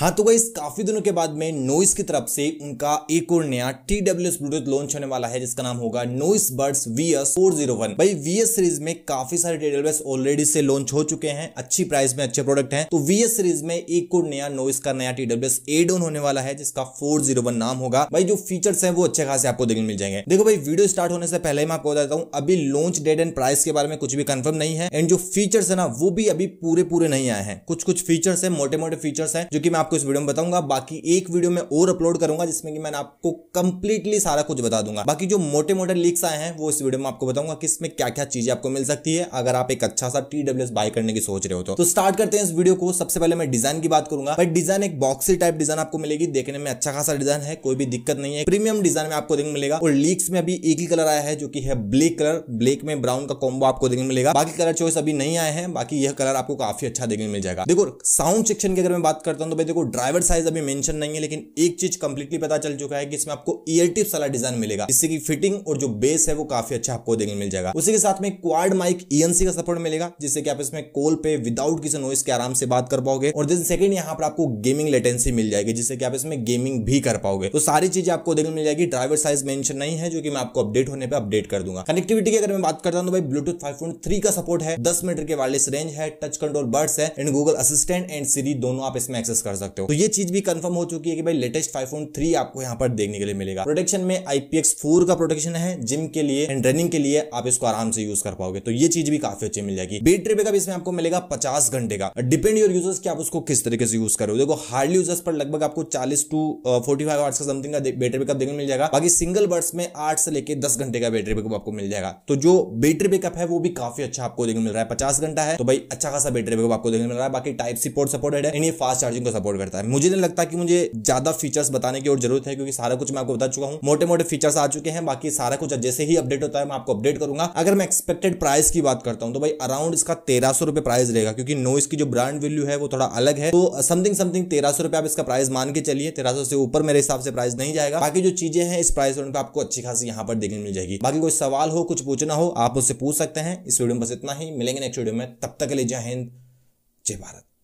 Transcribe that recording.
हाँ तो गई काफी दिनों के बाद में नोइस की तरफ से उनका एक और नया T W S bluetooth launch होने वाला है जिसका नाम होगा Noise buds V S four zero one भाई वी एस सीरीज में काफी सारे टी डब्ल्यू एस ऑलरेडी से लॉन्च हो चुके हैं अच्छी प्राइस में अच्छे प्रोडक्ट हैं तो वी एस सीरीज में एक और नया नोइस का नया T W S add on होने वाला है जिसका फोर जीरो वन नाम होगा भाई जो फीचर्स है वो अच्छे खासे आपको देखने मिल जाएंगे देखो भाई वीडियो स्टार्ट होने से पहले मैं आपको बताता हूँ अभी लॉन्च डेट एंड प्राइस के बारे में कुछ भी कन्फर्म नहीं है एंड जो फीचर्स है ना वो भी अभी पूरे पूरे नहीं आए हैं कुछ कुछ फीचर्स है मोटे मोटे फीचर्स है जो की मैं आपको इस वीडियो में बताऊंगा बाकी एक वीडियो में और अपलोड करूंगा जिसमें कि मैंने आपको कंप्लीटली सारा कुछ बता दूंगा बाकी जो मोटे मोटे लीक्स आए हैं वो इस वीडियो में आपको बताऊंगा कि इसमें क्या क्या चीजें आपको मिल सकती है अगर आप एक अच्छा सा टी बाय करने की सोच रहे हो तो स्टार्ट तो करते हैं इस वीडियो को सबसे पहले मैं डिजाइन की बात करूंगा बट डिजाइन एक बॉक्सी टाइप डिजाइन आपको मिलेगी देखने में अच्छा खासा डिजाइन है कोई भी दिक्कत नहीं है प्रीमियम डिजाइन में आपको देखने मिलेगा और लीक्स में अभी एक ही कलर आया है जो कि है ब्लैक कलर ब्लैक में ब्राउन का कॉम्बो आपको देखने मिलेगा बाकी कलर चॉइस अभी नहीं आए हैं बाकी यह कलर आपको काफी अच्छा देखने मिल जाएगा देखो साउंड सेक्शन की अगर मैं बात करता हूँ तो भाई देखो ड्राइवर साइज अभी मेंशन नहीं है लेकिन एक चीज कंप्लीटली पता चल चुका है कि इसमें आपको ईयर टिप्स वाला डिजाइन मिलेगा जिससे कि फिटिंग और जो बेस है वो काफी अच्छा आपको देखने मिल जाएगा उसी के साथ में क्वाड माइक ईएनसी का सपोर्ट मिलेगा जिससे कि आप इसमें कॉल पे विदाउट किसी नॉइस के आराम से बात कर पाओगे और दिन सेकंड यहाँ पर आपको गेमिंग लेटेंसी मिल जाएगी जिससे कि आप इसमें गेमिंग भी कर पाओगे तो सारी चीजें आपको देखने मिल जाएगी ड्राइवर साइज मेंशन नहीं है जो कि मैं आपको अपडेट होने पर अपडेट कर दूंगा कनेक्टिविटी की अगर मैं बात करता हूँ तो भाई ब्लूटूथ फाइव का सपोर्ट है दस मीटर के वायरलेस रेंज है टच कंट्रोल बर्ड्स है and Google assistant and Siri दोनों आप इसमें एक्सेस कर सकते सकते हो तो ये चीज भी कंफर्म हो चुकी है कि भाई लेटेस्ट आईफोन थ्री आपको यहाँ पर देखने के लिए मिलेगा प्रोटेक्शन में आईपीएक्स फोर का प्रोटेक्शन है जिम के लिए एंड रनिंग के लिए आप इसको आराम से यूज कर पाओगे तो ये चीज भी काफी अच्छी मिल जाएगी बैटरी बैकअप इसमें आपको मिलेगा पचास घंटे का डिपेंड योर यूजर्स की आप उसको किस तरीके से यूज करो देखो हार्ड यूजर्स पर लगभग आपको चालीस टू फोर्टी फाइव आवर्स का समथिंग का बैटरी बैकअप देखने मिल जाएगा बाकी सिंगल बर्ड्स में आठ से लेकर दस घंटे का बैटरी बैकअप आपको मिल जाएगा तो जो बैटरी बैकअप है वो भी काफी अच्छा आपको देखने मिल रहा है पचास घंटा है तो भाई अच्छा खासा बैटरी बैकअप आपको देखने मिल रहा है बाकी टाइप सी पोर्ट सपोर्टेड है फास्ट चार्जिंग को सपोर्ट सपोर्ट करता है मुझे नहीं लगता कि मुझे ज्यादा फीचर्स बताने की और जरूरत है क्योंकि सारा कुछ मैं आपको बता चुका हूँ मोटे मोटे फीचर्स आ चुके हैं बाकी सारा कुछ जैसे ही अपडेट होता है मैं आपको अपडेट करूंगा अगर मैं एक्सपेक्टेड प्राइस की बात करता हूँ तो भाई अराउंड इसका तेरह सौ रुपये प्राइस रहेगा क्योंकि नोइस की जो ब्रांड वैल्यू है वो थोड़ा अलग है तो समथिंग समथिंग तेरह सौ रुपये आप इसका प्राइस मान के चलिए तेरह सौ से ऊपर मेरे हिसाब से प्राइस नहीं जाएगा बाकी जो चीजें हैं इस प्राइस रेंज पर आपको अच्छी खासी यहाँ पर देखने मिल जाएगी बाकी कोई सवाल हो कुछ पूछना हो आप उससे पूछ सकते हैं इस वीडियो में बस इतना ही मिलेंगे नेक्स्ट वीडियो में तब तक के लिए जय हिंद जय भारत